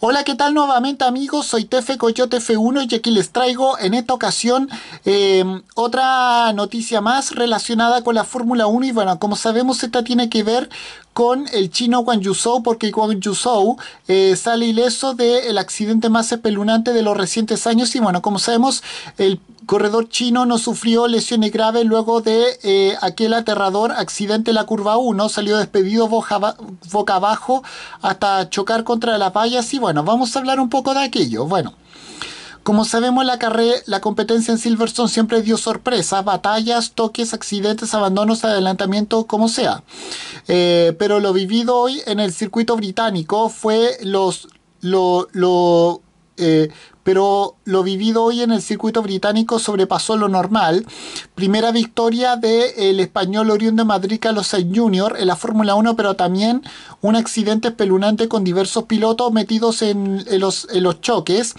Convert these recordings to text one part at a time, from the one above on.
Hola, ¿qué tal nuevamente amigos? Soy Tefe Coyote F1 y aquí les traigo en esta ocasión em, otra noticia más relacionada con la Fórmula 1 y bueno, como sabemos esta tiene que ver con el chino Guan Yuzhou, porque Guan Yuzhou eh, sale ileso del accidente más espelunante de los recientes años. Y bueno, como sabemos, el corredor chino no sufrió lesiones graves luego de eh, aquel aterrador accidente en la curva 1. Salió despedido boca, abajo hasta chocar contra las vallas. Y bueno, vamos a hablar un poco de aquello. Bueno. Como sabemos, la, la competencia en Silverstone siempre dio sorpresas, batallas, toques, accidentes, abandonos, adelantamiento, como sea. Eh, pero lo vivido hoy en el circuito británico fue los... Lo, eh, pero lo vivido hoy en el circuito británico sobrepasó lo normal. Primera victoria del el español Orión de Madrid Carlos Sainz Jr. en la Fórmula 1, pero también un accidente espeluznante con diversos pilotos metidos en, en, los, en los, choques.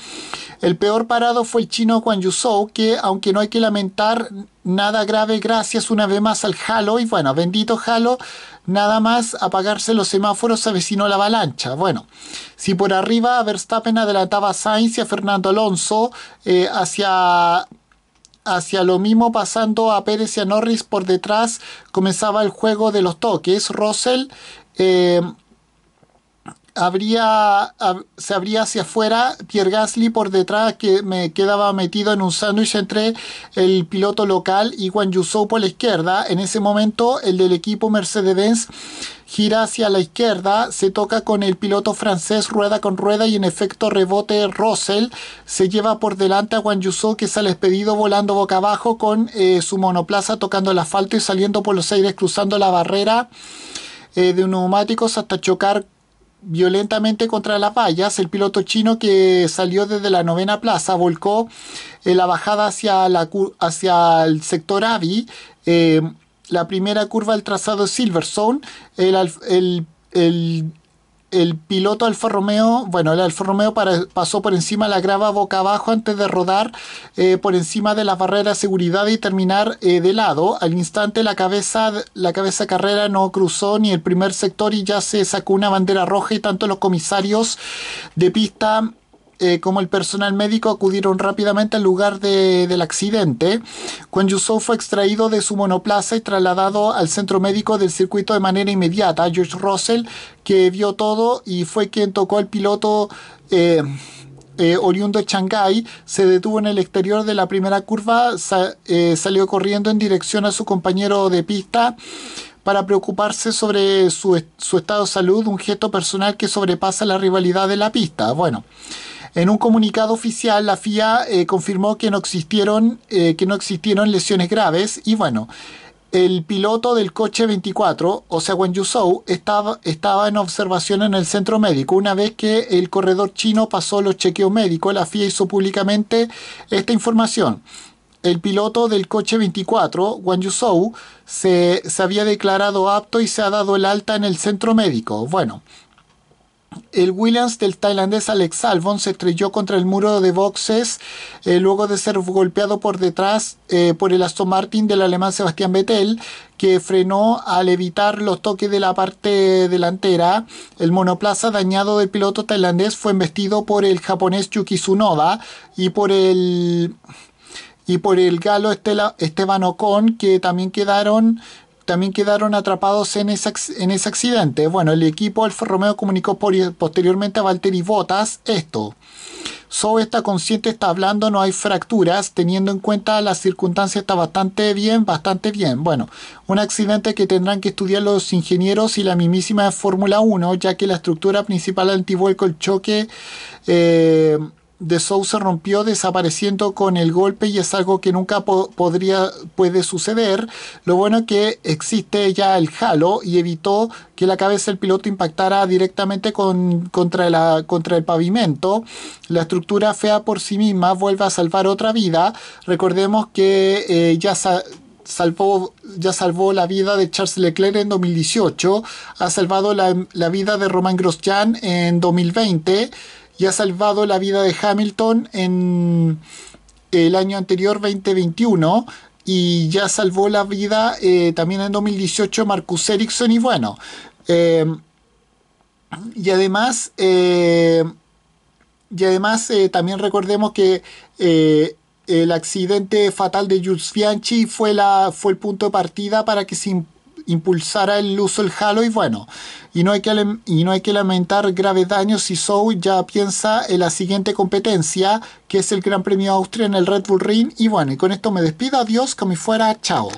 El peor parado fue el chino Guan Yuzhou, que aunque no hay que lamentar nada grave, gracias una vez más al Halo, y bueno, bendito Halo, nada más apagarse los semáforos se avecinó la avalancha. Bueno, si por arriba Verstappen adelantaba a Sainz y a Fernando Alonso eh, hacia hacia lo mismo pasando a Pérez y a Norris por detrás comenzaba el juego de los toques. Russell eh, habría, se abría hacia afuera, Pierre Gasly por detrás, que me quedaba metido en un sándwich entre el piloto local y Juan Yusou por la izquierda. En ese momento, el del equipo Mercedes-Benz gira hacia la izquierda, se toca con el piloto francés rueda con rueda y en efecto rebote Russell, se lleva por delante a Juan Yusou que sale despedido volando boca abajo con eh, su monoplaza tocando el asfalto y saliendo por los aires cruzando la barrera eh, de neumáticos hasta chocar violentamente contra las vallas. El piloto chino que salió desde la novena plaza volcó eh, la bajada hacia, la, hacia el sector Avi. Eh, la primera curva del trazado Silverstone. el el piloto Alfa Romeo, bueno, el Alfa Romeo pasó por encima de la grava boca abajo antes de rodar eh, por encima de la barrera de seguridad y terminar eh, de lado. Al instante la cabeza, la cabeza carrera no cruzó ni el primer sector y ya se sacó una bandera roja y tanto los comisarios de pista eh, como el personal médico acudieron rápidamente al lugar del accidente. cuando Yusou fue extraído de su monoplaza y trasladado al centro médico del circuito de manera inmediata. George Russell, que vio todo y fue quien tocó al piloto. Eh, eh, oriundo de Shanghái, se detuvo en el exterior de la primera curva, salió corriendo en dirección a su compañero de pista para preocuparse sobre su, su, estado de salud, un gesto personal que sobrepasa la rivalidad de la pista. Bueno, en un comunicado oficial, la FIA eh, confirmó que no, existieron, eh, que no existieron lesiones graves y bueno, el piloto del coche 24, o sea, Wang Yusou, estaba, estaba en observación en el centro médico. Una vez que el corredor chino pasó los chequeos médicos, la FIA hizo públicamente esta información. El piloto del coche 24, Wang Yusou, se, se había declarado apto y se ha dado el alta en el centro médico. Bueno, el Williams del tailandés Alex Albon se estrelló contra el muro de boxes eh, luego de ser golpeado por detrás eh, por el Aston Martin del alemán Sebastián Vettel, que frenó al evitar los toques de la parte delantera. El monoplaza dañado del piloto tailandés fue embestido por el japonés Yuki Tsunoda y por el y por el galo Esteban Ocon, que también quedaron también quedaron atrapados en, ese, en ese accidente. Bueno, el equipo Alfa Romeo comunicó posteriormente a Valtteri Bottas esto. Sobe está consciente, está hablando, no hay fracturas, teniendo en cuenta la circunstancia está bastante bien, bastante bien. Bueno, un accidente que tendrán que estudiar los ingenieros y la mismísima Fórmula 1, ya que la estructura principal antivuelco, el choque... Eh, de Sou se rompió desapareciendo con el golpe y es algo que nunca podría puede suceder. Lo bueno es que existe ya el halo y evitó que la cabeza del piloto impactara directamente con, contra, contra el pavimento. La estructura fea por sí misma vuelve a salvar otra vida. Recordemos que eh, ya salvó, ya salvó la vida de Charles Leclerc en 2018, ha salvado la, la vida de Romain Grosjean en 2020 y ha salvado la vida de Hamilton en el año anterior, 2021, y ya salvó la vida eh, también en 2018 Marcus Ericsson y bueno. Eh, y además, eh, y además también recordemos que el accidente fatal de Jules Bianchi fue, la, fue el punto de partida para que se impulsara el uso del halo y bueno, y no hay que, y no hay que lamentar graves daños si Zoe ya piensa en la siguiente competencia, que es el Gran Premio Austria en el Red Bull Ring y bueno, y con esto me despido, adiós, como fuera, chao.